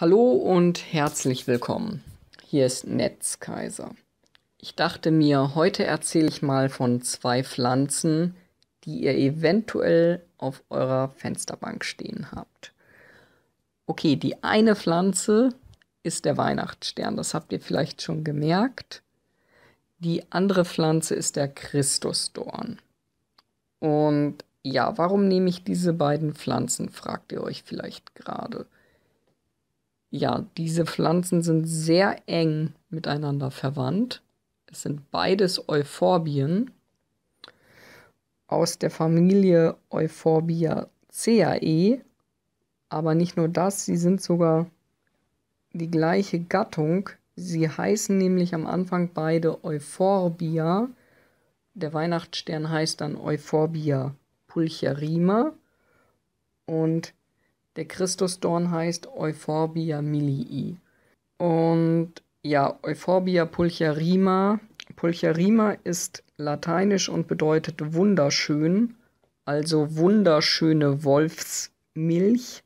Hallo und herzlich willkommen. Hier ist Netzkaiser. Ich dachte mir, heute erzähle ich mal von zwei Pflanzen, die ihr eventuell auf eurer Fensterbank stehen habt. Okay, die eine Pflanze ist der Weihnachtsstern, das habt ihr vielleicht schon gemerkt. Die andere Pflanze ist der Christusdorn. Und ja, warum nehme ich diese beiden Pflanzen, fragt ihr euch vielleicht gerade ja, diese Pflanzen sind sehr eng miteinander verwandt. Es sind beides Euphorbien aus der Familie Euphorbiaceae. Aber nicht nur das, sie sind sogar die gleiche Gattung. Sie heißen nämlich am Anfang beide Euphorbia. Der Weihnachtsstern heißt dann Euphorbia pulcherrima. Und der Christusdorn heißt Euphorbia milii. Und ja, Euphorbia pulcherrima. Pulcherrima ist lateinisch und bedeutet wunderschön, also wunderschöne Wolfsmilch.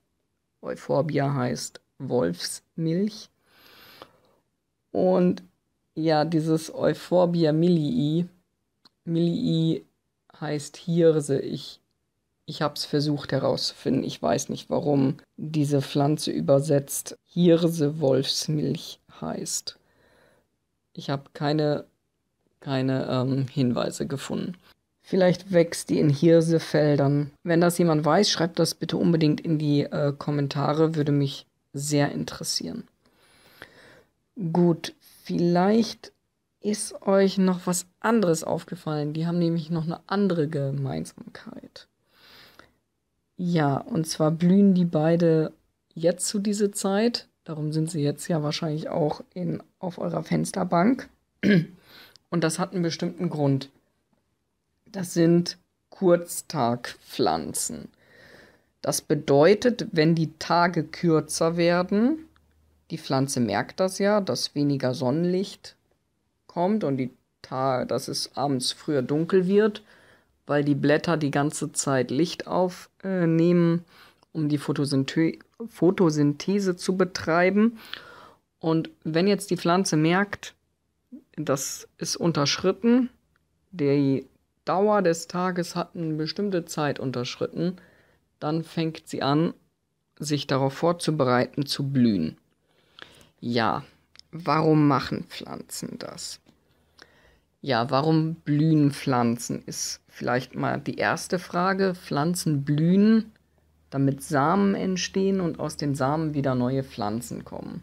Euphorbia heißt Wolfsmilch. Und ja, dieses Euphorbia milii. Milii heißt Hirse. Ich ich habe es versucht herauszufinden. Ich weiß nicht, warum diese Pflanze übersetzt Hirse Wolfsmilch heißt. Ich habe keine, keine ähm, Hinweise gefunden. Vielleicht wächst die in Hirsefeldern. Wenn das jemand weiß, schreibt das bitte unbedingt in die äh, Kommentare. Würde mich sehr interessieren. Gut, vielleicht ist euch noch was anderes aufgefallen. Die haben nämlich noch eine andere Gemeinsamkeit. Ja, und zwar blühen die beide jetzt zu dieser Zeit. Darum sind sie jetzt ja wahrscheinlich auch in, auf eurer Fensterbank. Und das hat einen bestimmten Grund. Das sind Kurztagpflanzen. Das bedeutet, wenn die Tage kürzer werden, die Pflanze merkt das ja, dass weniger Sonnenlicht kommt und die Ta dass es abends früher dunkel wird, weil die Blätter die ganze Zeit Licht aufnehmen, um die Photosynthese, Photosynthese zu betreiben. Und wenn jetzt die Pflanze merkt, das ist unterschritten, die Dauer des Tages hat eine bestimmte Zeit unterschritten, dann fängt sie an, sich darauf vorzubereiten, zu blühen. Ja, warum machen Pflanzen das? Ja, warum blühen Pflanzen? Ist vielleicht mal die erste Frage. Pflanzen blühen, damit Samen entstehen und aus den Samen wieder neue Pflanzen kommen.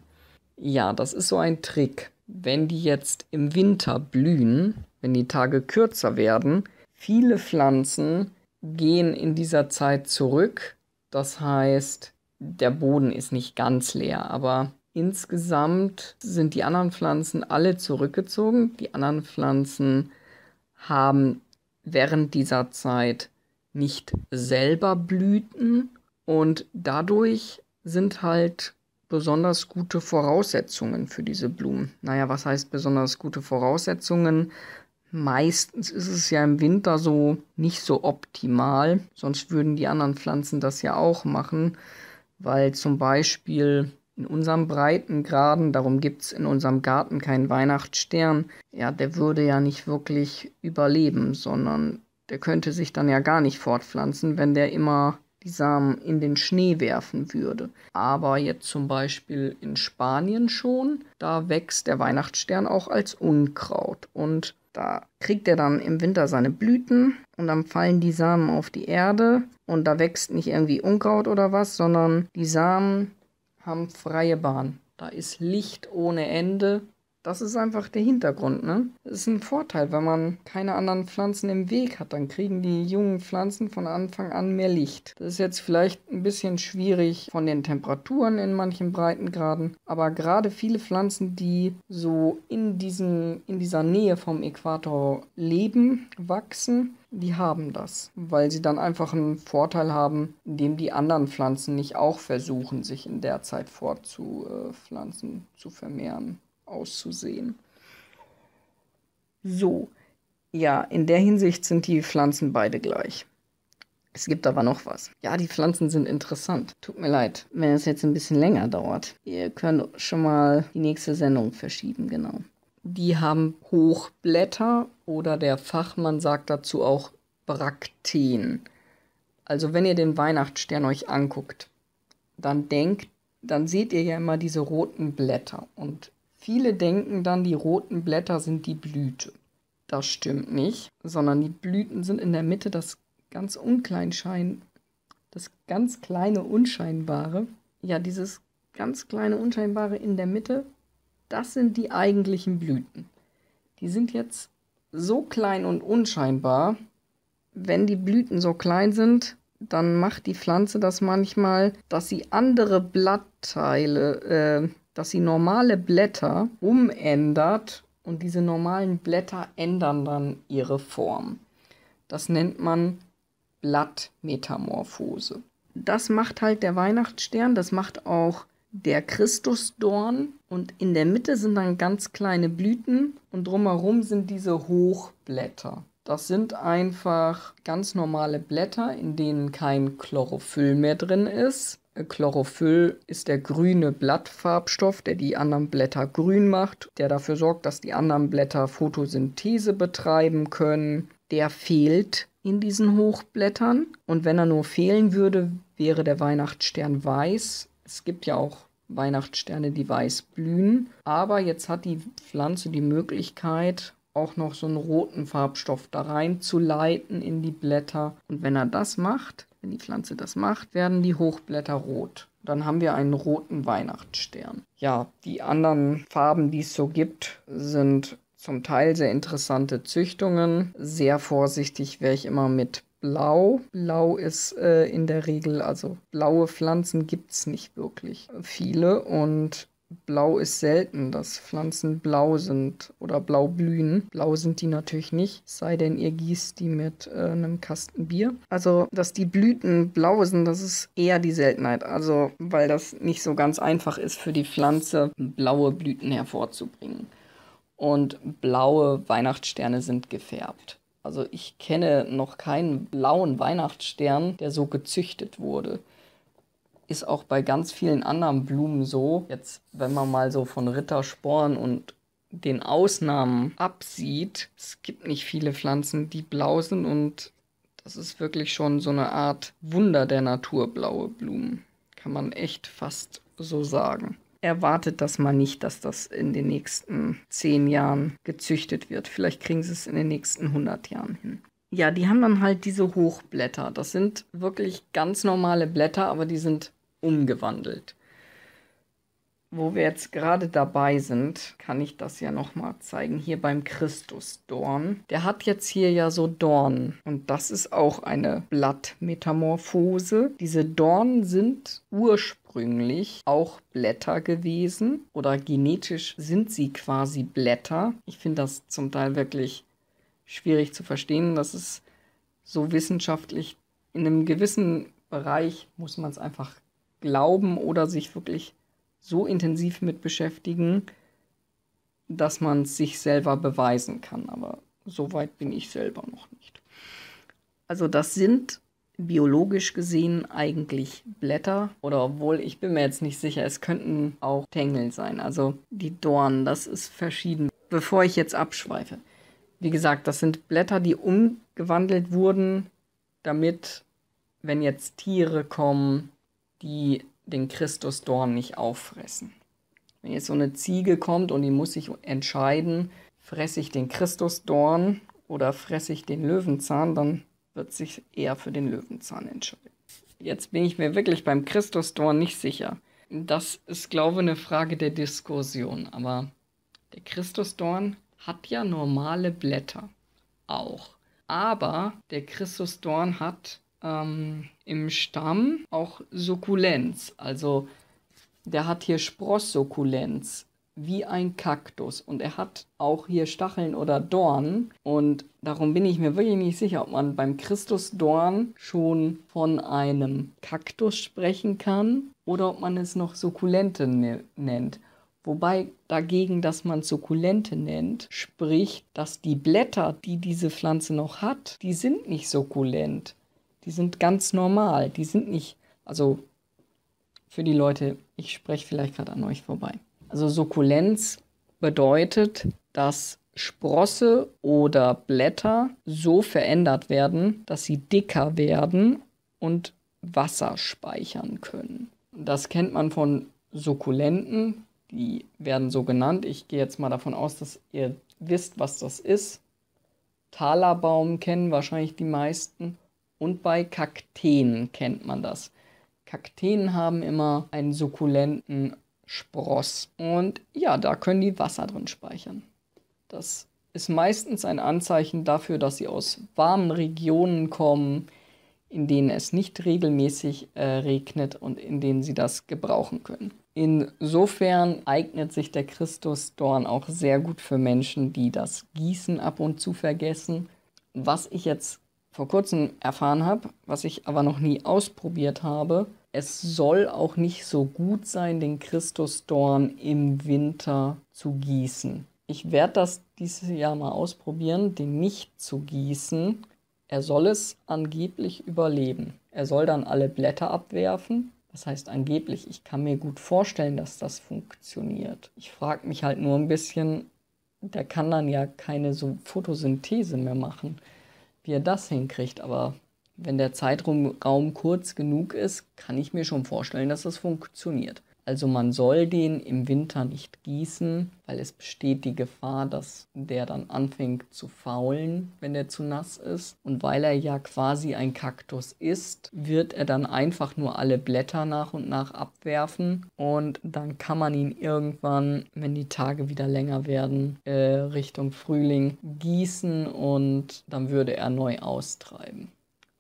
Ja, das ist so ein Trick. Wenn die jetzt im Winter blühen, wenn die Tage kürzer werden, viele Pflanzen gehen in dieser Zeit zurück. Das heißt, der Boden ist nicht ganz leer, aber Insgesamt sind die anderen Pflanzen alle zurückgezogen. Die anderen Pflanzen haben während dieser Zeit nicht selber Blüten und dadurch sind halt besonders gute Voraussetzungen für diese Blumen. Naja, was heißt besonders gute Voraussetzungen? Meistens ist es ja im Winter so nicht so optimal, sonst würden die anderen Pflanzen das ja auch machen, weil zum Beispiel in unserem Breitengraden, darum gibt es in unserem Garten keinen Weihnachtsstern, ja, der würde ja nicht wirklich überleben, sondern der könnte sich dann ja gar nicht fortpflanzen, wenn der immer die Samen in den Schnee werfen würde. Aber jetzt zum Beispiel in Spanien schon, da wächst der Weihnachtsstern auch als Unkraut und da kriegt er dann im Winter seine Blüten und dann fallen die Samen auf die Erde und da wächst nicht irgendwie Unkraut oder was, sondern die Samen haben freie Bahn. Da ist Licht ohne Ende. Das ist einfach der Hintergrund, ne? Das ist ein Vorteil, wenn man keine anderen Pflanzen im Weg hat, dann kriegen die jungen Pflanzen von Anfang an mehr Licht. Das ist jetzt vielleicht ein bisschen schwierig von den Temperaturen in manchen Breitengraden, aber gerade viele Pflanzen, die so in diesen in dieser Nähe vom Äquator leben, wachsen, die haben das, weil sie dann einfach einen Vorteil haben, indem die anderen Pflanzen nicht auch versuchen, sich in der Zeit fortzupflanzen, zu vermehren auszusehen. So, ja, in der Hinsicht sind die Pflanzen beide gleich. Es gibt aber noch was. Ja, die Pflanzen sind interessant. Tut mir leid, wenn es jetzt ein bisschen länger dauert. Ihr könnt schon mal die nächste Sendung verschieben, genau. Die haben Hochblätter oder der Fachmann sagt dazu auch Brakteen. Also wenn ihr den Weihnachtsstern euch anguckt, dann denkt, dann seht ihr ja immer diese roten Blätter und Viele denken dann, die roten Blätter sind die Blüte. Das stimmt nicht, sondern die Blüten sind in der Mitte das ganz unkleinschein, das ganz kleine Unscheinbare. Ja, dieses ganz kleine Unscheinbare in der Mitte, das sind die eigentlichen Blüten. Die sind jetzt so klein und unscheinbar. Wenn die Blüten so klein sind, dann macht die Pflanze das manchmal, dass sie andere Blattteile, äh, dass sie normale Blätter umändert und diese normalen Blätter ändern dann ihre Form. Das nennt man Blattmetamorphose. Das macht halt der Weihnachtsstern, das macht auch der Christusdorn und in der Mitte sind dann ganz kleine Blüten und drumherum sind diese Hochblätter. Das sind einfach ganz normale Blätter, in denen kein Chlorophyll mehr drin ist Chlorophyll ist der grüne Blattfarbstoff, der die anderen Blätter grün macht, der dafür sorgt, dass die anderen Blätter Photosynthese betreiben können. Der fehlt in diesen Hochblättern. Und wenn er nur fehlen würde, wäre der Weihnachtsstern weiß. Es gibt ja auch Weihnachtssterne, die weiß blühen. Aber jetzt hat die Pflanze die Möglichkeit, auch noch so einen roten Farbstoff da reinzuleiten in die Blätter. Und wenn er das macht, wenn die Pflanze das macht, werden die Hochblätter rot. Dann haben wir einen roten Weihnachtsstern. Ja, die anderen Farben, die es so gibt, sind zum Teil sehr interessante Züchtungen. Sehr vorsichtig wäre ich immer mit Blau. Blau ist äh, in der Regel, also blaue Pflanzen gibt es nicht wirklich viele und Blau ist selten, dass Pflanzen blau sind oder blau blühen. Blau sind die natürlich nicht, sei denn ihr gießt die mit äh, einem Kasten Bier. Also, dass die Blüten blau sind, das ist eher die Seltenheit. Also, weil das nicht so ganz einfach ist für die Pflanze, blaue Blüten hervorzubringen. Und blaue Weihnachtssterne sind gefärbt. Also ich kenne noch keinen blauen Weihnachtsstern, der so gezüchtet wurde ist auch bei ganz vielen anderen Blumen so. Jetzt, wenn man mal so von Rittersporn und den Ausnahmen absieht, es gibt nicht viele Pflanzen, die blau sind und das ist wirklich schon so eine Art Wunder der Natur, blaue Blumen. Kann man echt fast so sagen. Erwartet das mal nicht, dass das in den nächsten zehn Jahren gezüchtet wird. Vielleicht kriegen sie es in den nächsten 100 Jahren hin. Ja, die haben dann halt diese Hochblätter. Das sind wirklich ganz normale Blätter, aber die sind umgewandelt. Wo wir jetzt gerade dabei sind, kann ich das ja nochmal zeigen. Hier beim Christusdorn. Der hat jetzt hier ja so Dornen. Und das ist auch eine Blattmetamorphose. Diese Dornen sind ursprünglich auch Blätter gewesen. Oder genetisch sind sie quasi Blätter. Ich finde das zum Teil wirklich schwierig zu verstehen. Das ist so wissenschaftlich. In einem gewissen Bereich muss man es einfach glauben oder sich wirklich so intensiv mit beschäftigen, dass man es sich selber beweisen kann. Aber so weit bin ich selber noch nicht. Also das sind biologisch gesehen eigentlich Blätter oder obwohl ich bin mir jetzt nicht sicher, es könnten auch Tängel sein, also die Dornen, das ist verschieden. Bevor ich jetzt abschweife, wie gesagt, das sind Blätter, die umgewandelt wurden, damit, wenn jetzt Tiere kommen, die den Christusdorn nicht auffressen. Wenn jetzt so eine Ziege kommt und die muss sich entscheiden, fresse ich den Christusdorn oder fresse ich den Löwenzahn, dann wird sich eher für den Löwenzahn entscheiden. Jetzt bin ich mir wirklich beim Christusdorn nicht sicher. Das ist, glaube ich, eine Frage der Diskussion. Aber der Christusdorn hat ja normale Blätter auch. Aber der Christusdorn hat ähm, im Stamm auch Sukkulenz. Also der hat hier Sprosssukkulenz wie ein Kaktus und er hat auch hier Stacheln oder Dornen und darum bin ich mir wirklich nicht sicher, ob man beim Christusdorn schon von einem Kaktus sprechen kann oder ob man es noch Sukkulente ne-, nennt. Wobei dagegen, dass man Sukkulente nennt, spricht, dass die Blätter, die diese Pflanze noch hat, die sind nicht sukkulent. Die sind ganz normal. Die sind nicht, also für die Leute, ich spreche vielleicht gerade an euch vorbei. Also Sukkulenz bedeutet, dass Sprosse oder Blätter so verändert werden, dass sie dicker werden und Wasser speichern können. Das kennt man von Sukkulenten, die werden so genannt. Ich gehe jetzt mal davon aus, dass ihr wisst, was das ist. Talerbaum kennen wahrscheinlich die meisten und bei Kakteen kennt man das. Kakteen haben immer einen sukkulenten Spross. Und ja, da können die Wasser drin speichern. Das ist meistens ein Anzeichen dafür, dass sie aus warmen Regionen kommen, in denen es nicht regelmäßig äh, regnet und in denen sie das gebrauchen können. Insofern eignet sich der Christusdorn auch sehr gut für Menschen, die das Gießen ab und zu vergessen. Was ich jetzt vor kurzem erfahren habe, was ich aber noch nie ausprobiert habe. Es soll auch nicht so gut sein, den Christusdorn im Winter zu gießen. Ich werde das dieses Jahr mal ausprobieren, den nicht zu gießen. Er soll es angeblich überleben. Er soll dann alle Blätter abwerfen. Das heißt angeblich, ich kann mir gut vorstellen, dass das funktioniert. Ich frage mich halt nur ein bisschen, der kann dann ja keine so Photosynthese mehr machen wie er das hinkriegt. Aber wenn der Zeitraum kurz genug ist, kann ich mir schon vorstellen, dass das funktioniert. Also man soll den im Winter nicht gießen, weil es besteht die Gefahr, dass der dann anfängt zu faulen, wenn der zu nass ist. Und weil er ja quasi ein Kaktus ist, wird er dann einfach nur alle Blätter nach und nach abwerfen. Und dann kann man ihn irgendwann, wenn die Tage wieder länger werden, äh, Richtung Frühling gießen und dann würde er neu austreiben.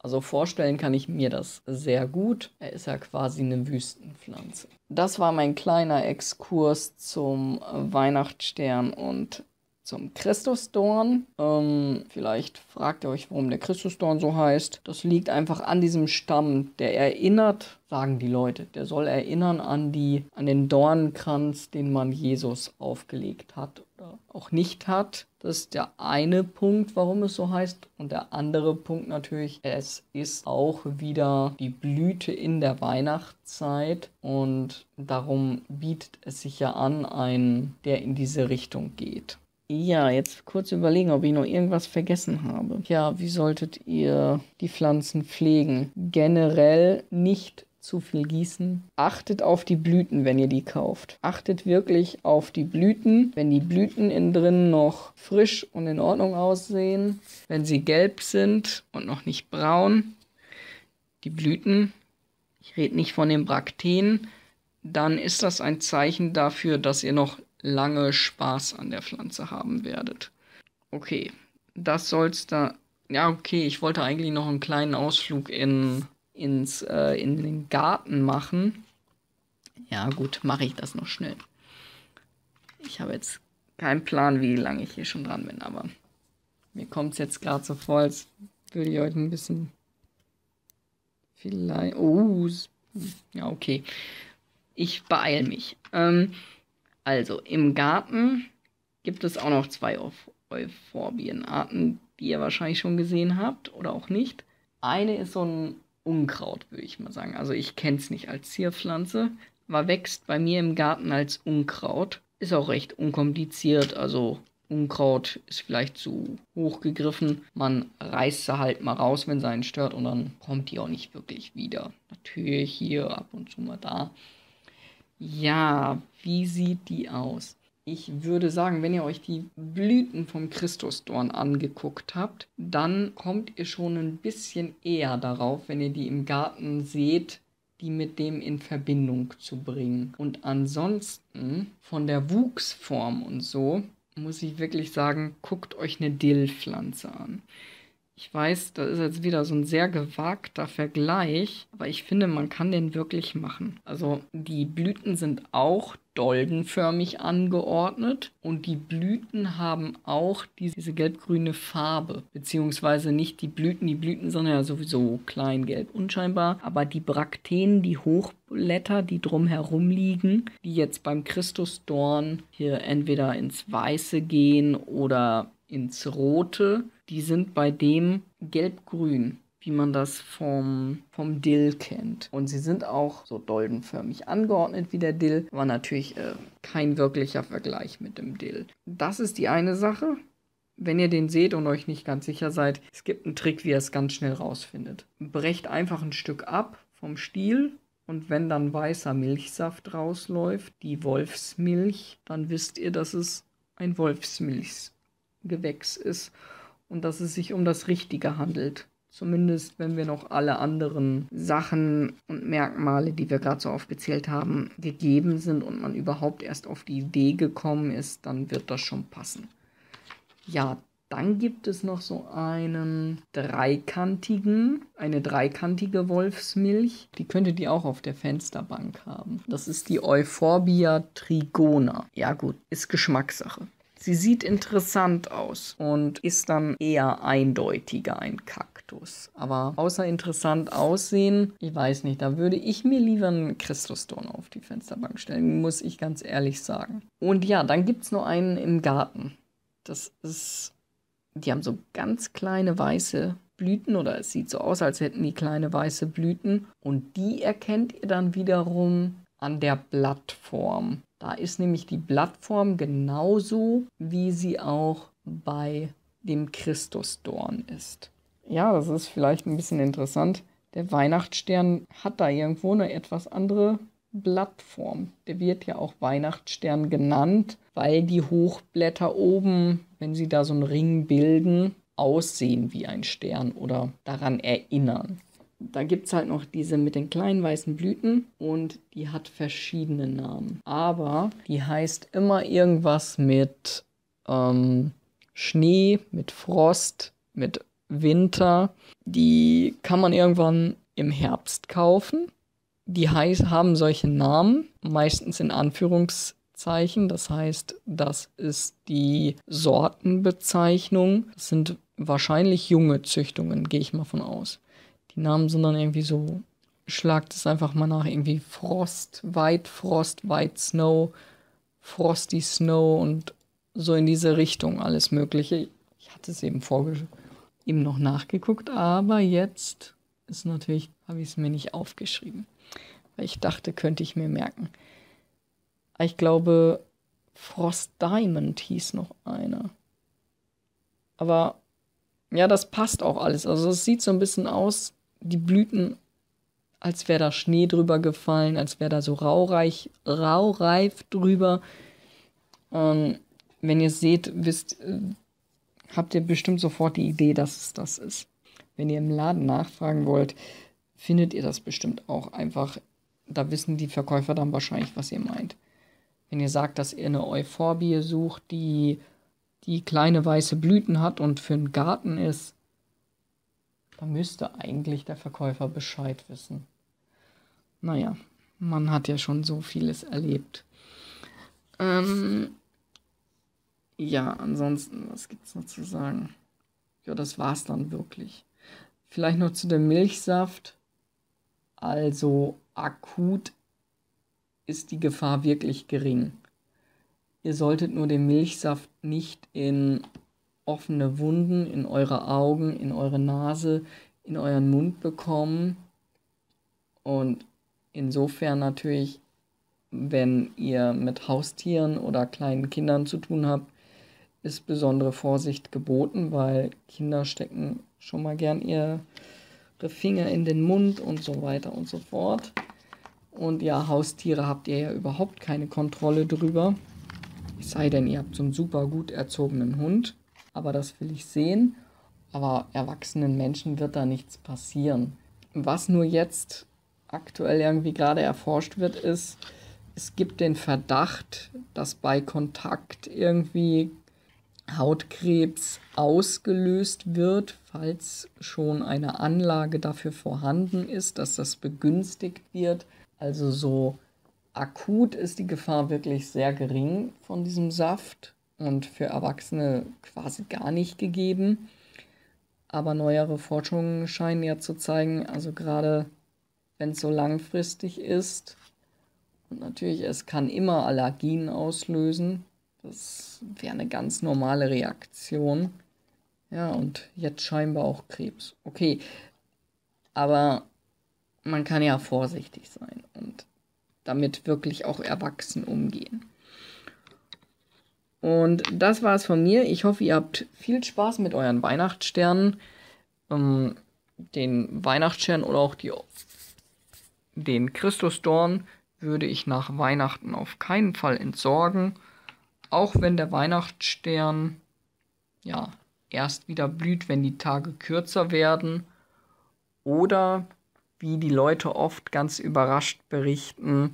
Also vorstellen kann ich mir das sehr gut. Er ist ja quasi eine Wüstenpflanze. Das war mein kleiner Exkurs zum Weihnachtsstern und zum Christusdorn. Ähm, vielleicht fragt ihr euch, warum der Christusdorn so heißt. Das liegt einfach an diesem Stamm. Der erinnert, sagen die Leute, der soll erinnern an, die, an den Dornenkranz, den man Jesus aufgelegt hat oder auch nicht hat. Das ist der eine Punkt, warum es so heißt. Und der andere Punkt natürlich, es ist auch wieder die Blüte in der Weihnachtszeit. Und darum bietet es sich ja an, einen, der in diese Richtung geht. Ja, jetzt kurz überlegen, ob ich noch irgendwas vergessen habe. Ja, wie solltet ihr die Pflanzen pflegen? Generell nicht zu viel gießen. Achtet auf die Blüten, wenn ihr die kauft. Achtet wirklich auf die Blüten. Wenn die Blüten innen drin noch frisch und in Ordnung aussehen, wenn sie gelb sind und noch nicht braun, die Blüten, ich rede nicht von den Brakteen, dann ist das ein Zeichen dafür, dass ihr noch lange Spaß an der Pflanze haben werdet. Okay, das soll's da. Ja, okay, ich wollte eigentlich noch einen kleinen Ausflug in ins, äh, in den Garten machen. Ja, gut, mache ich das noch schnell. Ich habe jetzt keinen Plan, wie lange ich hier schon dran bin, aber mir kommt es jetzt gerade so vor, als würde ich heute ein bisschen vielleicht. Oh, ja, okay. Ich beeile mich. Ähm, also, im Garten gibt es auch noch zwei Euphorbienarten, die ihr wahrscheinlich schon gesehen habt oder auch nicht. Eine ist so ein Unkraut, würde ich mal sagen. Also ich kenne es nicht als Zierpflanze, aber wächst bei mir im Garten als Unkraut. Ist auch recht unkompliziert, also Unkraut ist vielleicht zu hoch gegriffen. Man reißt sie halt mal raus, wenn sie einen stört und dann kommt die auch nicht wirklich wieder. Natürlich hier ab und zu mal da. Ja, wie sieht die aus? ich würde sagen, wenn ihr euch die Blüten vom Christusdorn angeguckt habt, dann kommt ihr schon ein bisschen eher darauf, wenn ihr die im Garten seht, die mit dem in Verbindung zu bringen. Und ansonsten von der Wuchsform und so muss ich wirklich sagen, guckt euch eine Dillpflanze an. Ich weiß, das ist jetzt wieder so ein sehr gewagter Vergleich, aber ich finde, man kann den wirklich machen. Also die Blüten sind auch doldenförmig angeordnet und die Blüten haben auch diese gelbgrüne Farbe, beziehungsweise nicht die Blüten, die Blüten sind ja sowieso klein, gelb, unscheinbar, aber die Brakteen, die Hochblätter, die drumherum liegen, die jetzt beim Christusdorn hier entweder ins Weiße gehen oder ins Rote, die sind bei dem gelb-grün wie man das vom, vom Dill kennt. Und sie sind auch so doldenförmig angeordnet wie der Dill, aber natürlich äh, kein wirklicher Vergleich mit dem Dill. Das ist die eine Sache. Wenn ihr den seht und euch nicht ganz sicher seid, es gibt einen Trick, wie ihr es ganz schnell rausfindet. Brecht einfach ein Stück ab vom Stiel und wenn dann weißer Milchsaft rausläuft, die Wolfsmilch, dann wisst ihr, dass es ein ist. Gewächs ist und dass es sich um das Richtige handelt. Zumindest wenn wir noch alle anderen Sachen und Merkmale, die wir gerade so aufgezählt haben, gegeben sind und man überhaupt erst auf die Idee gekommen ist, dann wird das schon passen. Ja, dann gibt es noch so einen dreikantigen, eine dreikantige Wolfsmilch. Die könntet ihr auch auf der Fensterbank haben. Das ist die Euphorbia trigona. Ja gut, ist Geschmackssache. Sie sieht interessant aus und ist dann eher eindeutiger ein Kaktus. Aber außer interessant aussehen, ich weiß nicht, da würde ich mir lieber einen Christusdorn auf die Fensterbank stellen, muss ich ganz ehrlich sagen. Und ja, dann gibt es nur einen im Garten. Das ist. Die haben so ganz kleine weiße Blüten oder es sieht so aus, als hätten die kleine weiße Blüten. Und die erkennt ihr dann wiederum an der Blattform. Da ist nämlich die Blattform genauso, wie sie auch bei dem Christusdorn ist. Ja, das ist vielleicht ein bisschen interessant. Der Weihnachtsstern hat da irgendwo eine etwas andere Blattform. Der wird ja auch Weihnachtsstern genannt, weil die Hochblätter oben, wenn sie da so einen Ring bilden, aussehen wie ein Stern oder daran erinnern da gibt es halt noch diese mit den kleinen weißen Blüten und die hat verschiedene Namen. Aber die heißt immer irgendwas mit ähm, Schnee, mit Frost, mit Winter. Die kann man irgendwann im Herbst kaufen. Die heiß, haben solche Namen, meistens in Anführungszeichen. Das heißt, das ist die Sortenbezeichnung. Das sind wahrscheinlich junge Züchtungen, gehe ich mal von aus die Namen sind dann irgendwie so, schlagt es einfach mal nach, irgendwie Frost, White, Frost, White Snow, Frosty Snow und so in diese Richtung alles Mögliche. Ich hatte es eben vorgesch eben noch nachgeguckt, aber jetzt ist natürlich, habe ich es mir nicht aufgeschrieben, weil ich dachte, könnte ich mir merken. Ich glaube, Frost Diamond hieß noch einer. Aber ja, das passt auch alles. Also es sieht so ein bisschen aus die Blüten, als wäre da Schnee drüber gefallen, als wäre da so raureich, raureif drüber. Ähm, wenn ihr es seht, wisst, äh, habt ihr bestimmt sofort die Idee, dass es das ist. Wenn ihr im Laden nachfragen wollt, findet ihr das bestimmt auch einfach. Da wissen die Verkäufer dann wahrscheinlich, was ihr meint. Wenn ihr sagt, dass ihr eine Euphorbie sucht, die, die kleine weiße Blüten hat und für einen Garten ist, da müsste eigentlich der Verkäufer Bescheid wissen. Naja, man hat ja schon so vieles erlebt. Ähm, ja, ansonsten, was gibt es noch zu sagen? Ja, das war es dann wirklich. Vielleicht noch zu dem Milchsaft. Also akut ist die Gefahr wirklich gering. Ihr solltet nur den Milchsaft nicht in offene Wunden in eure Augen, in eure Nase, in euren Mund bekommen. Und insofern natürlich, wenn ihr mit Haustieren oder kleinen Kindern zu tun habt, ist besondere Vorsicht geboten, weil Kinder stecken schon mal gern ihre Finger in den Mund und so weiter und so fort. Und ja, Haustiere habt ihr ja überhaupt keine Kontrolle drüber. Es sei denn, ihr habt so einen super gut erzogenen Hund aber das will ich sehen. Aber erwachsenen Menschen wird da nichts passieren. Was nur jetzt aktuell irgendwie gerade erforscht wird, ist, es gibt den Verdacht, dass bei Kontakt irgendwie Hautkrebs ausgelöst wird, falls schon eine Anlage dafür vorhanden ist, dass das begünstigt wird. Also so akut ist die Gefahr wirklich sehr gering von diesem Saft und für Erwachsene quasi gar nicht gegeben. Aber neuere Forschungen scheinen ja zu zeigen, also gerade wenn es so langfristig ist, und natürlich, es kann immer Allergien auslösen. Das wäre eine ganz normale Reaktion. Ja, und jetzt scheinbar auch Krebs. Okay, aber man kann ja vorsichtig sein und damit wirklich auch erwachsen umgehen. Und das war es von mir. Ich hoffe, ihr habt viel Spaß mit euren Weihnachtssternen. Ähm, den Weihnachtsstern oder auch die, den Christusdorn würde ich nach Weihnachten auf keinen Fall entsorgen. Auch wenn der Weihnachtsstern ja erst wieder blüht, wenn die Tage kürzer werden. Oder wie die Leute oft ganz überrascht berichten,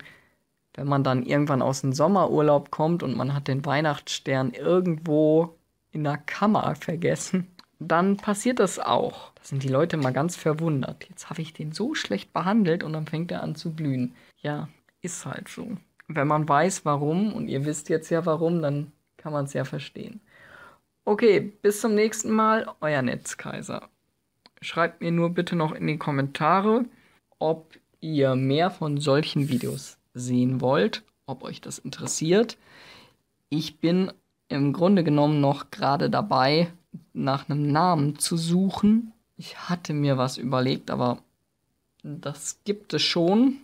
wenn man dann irgendwann aus dem Sommerurlaub kommt und man hat den Weihnachtsstern irgendwo in der Kammer vergessen, dann passiert das auch. Da sind die Leute mal ganz verwundert. Jetzt habe ich den so schlecht behandelt und dann fängt er an zu blühen. Ja, ist halt so. Wenn man weiß, warum, und ihr wisst jetzt ja warum, dann kann man es ja verstehen. Okay, bis zum nächsten Mal, euer Netzkaiser. Schreibt mir nur bitte noch in die Kommentare, ob ihr mehr von solchen Videos sehen wollt, ob euch das interessiert. Ich bin im Grunde genommen noch gerade dabei, nach einem Namen zu suchen. Ich hatte mir was überlegt, aber das gibt es schon.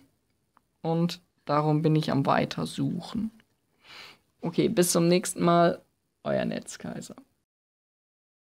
Und darum bin ich am Weitersuchen. Okay, bis zum nächsten Mal. Euer Netzkaiser.